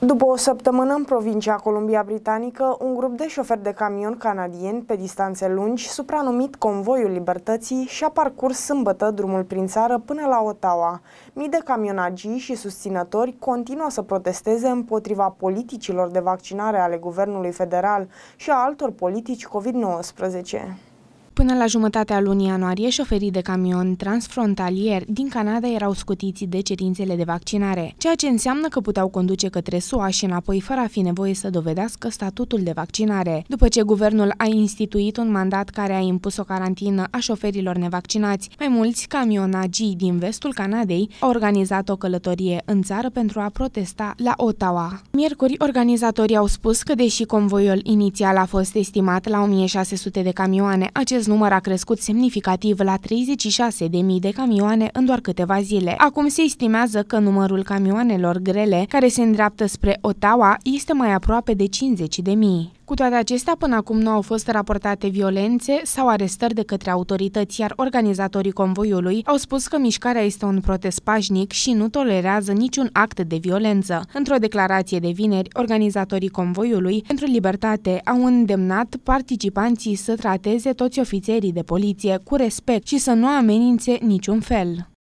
După o săptămână în provincia Columbia Britanică, un grup de șoferi de camion canadieni pe distanțe lungi, supranumit Convoiul Libertății, și-a parcurs sâmbătă drumul prin țară până la Ottawa. Mii de camionagii și susținători continuă să protesteze împotriva politicilor de vaccinare ale guvernului federal și a altor politici COVID-19. Până la jumătatea lunii ianuarie, șoferii de camion transfrontalier din Canada erau scutiți de cerințele de vaccinare, ceea ce înseamnă că puteau conduce către SUA și înapoi fără a fi nevoie să dovedească statutul de vaccinare, după ce guvernul a instituit un mandat care a impus o carantină a șoferilor nevaccinați. Mai mulți camionagii din vestul Canadei au organizat o călătorie în țară pentru a protesta la Ottawa. Miercuri, organizatorii au spus că, deși convoiul inițial a fost estimat la 1600 de camioane, acest acest număr a crescut semnificativ la 36.000 de camioane în doar câteva zile. Acum se estimează că numărul camioanelor grele care se îndreaptă spre Ottawa este mai aproape de 50.000. Cu toate acestea, până acum nu au fost raportate violențe sau arestări de către autorități, iar organizatorii convoiului au spus că mișcarea este un protest pașnic și nu tolerează niciun act de violență. Într-o declarație de vineri, organizatorii convoiului pentru libertate au îndemnat participanții să trateze toți ofițerii de poliție cu respect și să nu amenințe niciun fel.